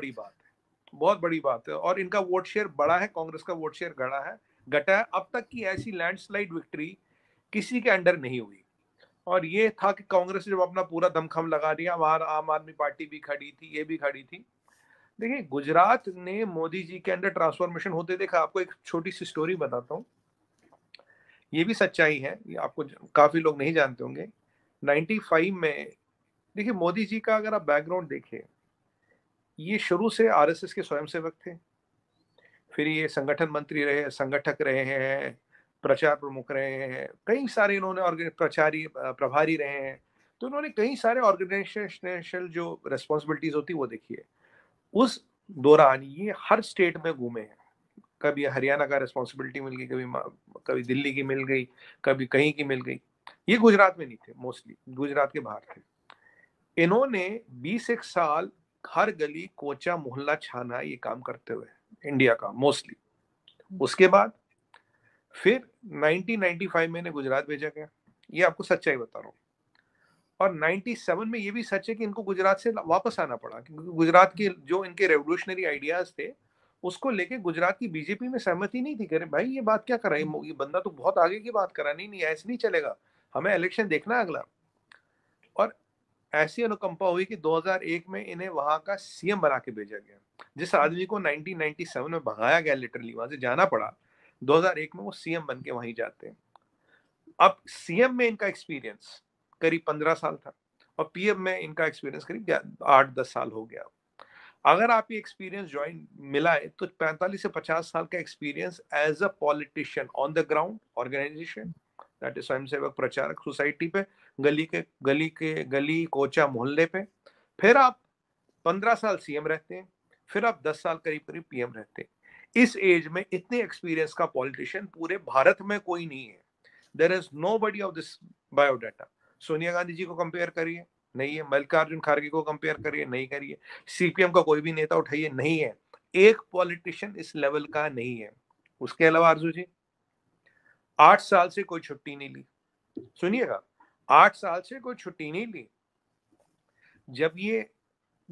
बड़ी बात है बहुत बड़ी बात है और इनका वोट शेयर बड़ा है कांग्रेस का वोट शेयर घटा है घटा है अब तक की ऐसी लैंडस्लाइड विक्ट्री किसी के अंडर नहीं हुई और ये था कि कांग्रेस जब अपना पूरा दमखम लगा दिया वहां आम आदमी पार्टी भी खड़ी थी ये भी खड़ी थी देखिए गुजरात ने मोदी जी के अंडर ट्रांसफॉर्मेशन होते देखा आपको एक छोटी सी स्टोरी बताता हूँ ये भी सच्चाई है ये आपको काफी लोग नहीं जानते होंगे 95 में देखिए मोदी जी का अगर आप बैकग्राउंड देखिए ये शुरू से आरएसएस के स्वयंसेवक थे फिर ये संगठन मंत्री रहे संगठक रहे हैं प्रचार प्रमुख रहे हैं कई सारे इन्होंने प्रचारी प्रभारी रहे हैं तो इन्होंने कई सारे ऑर्गेनाइजेशनल जो रेस्पॉन्सिबिलिटीज होती वो देखी है उस दौरान ये हर स्टेट में घूमे हैं कभी हरियाणा का रिस्पॉन्सिबिलिटी मिल गई कभी कभी दिल्ली की मिल गई कभी कहीं की मिल गई ये गुजरात में नहीं थे मोस्टली गुजरात के बाहर थे इन्होंने बीस एक साल हर गली कोचा मोहल्ला छाना ये काम करते हुए इंडिया का मोस्टली हम्म। उसके बाद फिर 1995 में ने गुजरात भेजा गया ये आपको सच्चाई बता रहा हूँ और 97 में ये भी सच है कि इनको गुजरात से वापस आना पड़ा क्योंकि गुजरात के जो इनके रेवोल्यूशनरी आइडियाज थे उसको लेके गुजरात की बीजेपी में सहमति नहीं थी करे भाई ये बात क्या कर रहा है हम्म। ये बंदा तो बहुत आगे की बात करा नहीं नहीं ऐसे नहीं चलेगा हमें इलेक्शन देखना अगला ऐसी अनुकंपा हुई कि 2001 में इन्हें वहां का सीएम बना के भेजा गया जिस आदमी को 1997 में भगाया गया लिटरली वहां से जाना पड़ा 2001 में वो सीएम बन के वहीं जाते हैं अब सीएम में इनका एक्सपीरियंस करीब पंद्रह साल था और पीएम में इनका एक्सपीरियंस करीब आठ दस साल हो गया अगर आप ये एक्सपीरियंस ज्वाइन मिला है तो पैंतालीस से पचास साल का experience as a politician on the ground organisation स्वयं सेवक प्रचारक सोसाइटी पे गली के गली के गली कोचा मोहल्ले पे फिर आप पंद्रह साल सीएम रहते हैं फिर आप दस साल करीब करीब पीएम रहते हैं इस एज में इतने एक्सपीरियंस का पॉलिटिशियन पूरे भारत में कोई नहीं है there is nobody of this biodata Sonia Gandhi ji को कंपेयर करिए नहीं है मल्लिकार्जुन खारगे को कंपेयर करिए नहीं करिए सीपीएम का कोई भी नेता उठाइए नहीं है एक पॉलिटिशियन इस लेवल का नहीं है उसके अलावा आरजू जी आठ साल से कोई छुट्टी नहीं ली सुनिएगा आठ साल से कोई छुट्टी नहीं ली जब ये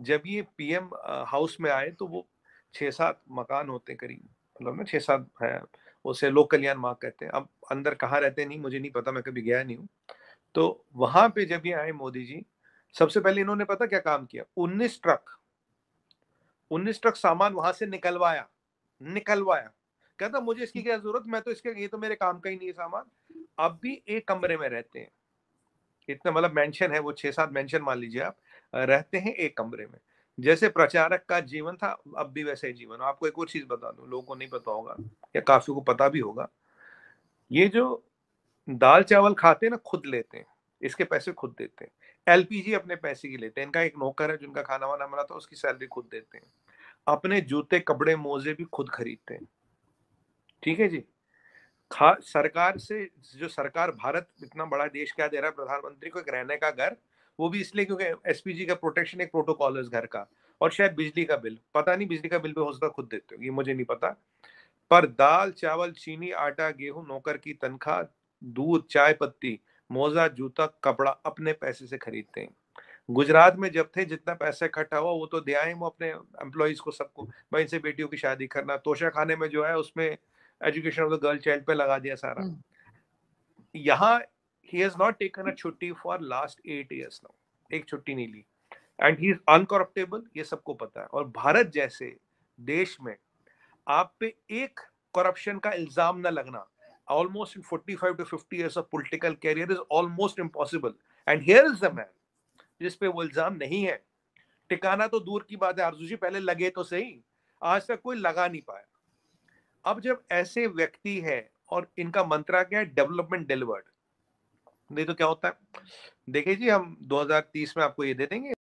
जब ये पीएम हाउस में आए तो वो छह सात मकान होते करीब मतलब ना छह सात है उसे लोक कल्याण मार्ग कहते हैं अब अंदर कहाँ रहते नहीं मुझे नहीं पता मैं कभी गया नहीं हूँ तो वहां पे जब ये आए मोदी जी सबसे पहले इन्होंने पता क्या काम किया उन्नीस ट्रक उन्नीस ट्रक सामान वहां से निकलवाया निकलवाया कहता मुझे इसकी क्या जरूरत मैं तो इसके ये तो मेरे काम का ही नहीं है सामान अब भी एक कमरे में रहते हैं इतना मतलब मेंशन है वो छह सात मेंशन मान लीजिए आप रहते हैं एक कमरे में जैसे प्रचारक का जीवन था अब भी वैसे ही जीवन आपको एक और चीज बता दूं लोगों को नहीं पता होगा या काफी को पता भी होगा ये जो दाल चावल खाते हैं ना खुद लेते हैं इसके पैसे खुद देते हैं एलपीजी अपने पैसे की लेते हैं इनका एक नौकर है जिनका खाना वाना मना था उसकी सैलरी खुद देते हैं अपने जूते कपड़े मोजे भी खुद खरीदते हैं ठीक है जी खा सरकार से जो सरकार भारत इतना बड़ा देश क्या दे रहा है प्रधानमंत्री को एक रहने का घर वो भी इसलिए क्योंकि एसपीजी का प्रोटेक्शन एक प्रोटोकॉल है उस घर का और शायद बिजली का बिल पता नहीं बिजली का बिल भी हो सकता खुद देते हो ये मुझे नहीं पता पर दाल चावल चीनी आटा गेहूं नौकर की तनख्वाह दूध चाय पत्ती मोजा जूता कपड़ा अपने पैसे से खरीदते हैं गुजरात में जब थे जितना पैसा इकट्ठा हुआ वो तो दे आए वो अपने एम्प्लॉयज को सबको भाई इनसे बेटियों की शादी करना तोशा खाने में जो है उसमें education of the girl child पे लगा दिया सारा हम्म। यहाँ ही हैज नॉट टेकन अ छुट्टी for last eight years now एक छुट्टी नहीं ली एंड ही इज अनकरप्टेबल ये सबको पता है और भारत जैसे देश में आप पे एक करप्शन का इल्जाम ना लगना almost in forty five to fifty years of political career is almost impossible and here is the man जिसपे वो इल्जाम नहीं है टिकाना तो दूर की बात है आरजू जी पहले लगे तो सही आज तक कोई लगा नहीं पाया अब जब ऐसे व्यक्ति है और इनका मंत्रा क्या है डेवलपमेंट डिलीवर्ड नहीं तो क्या होता है देखिए जी हम 2030 में आपको ये दे देंगे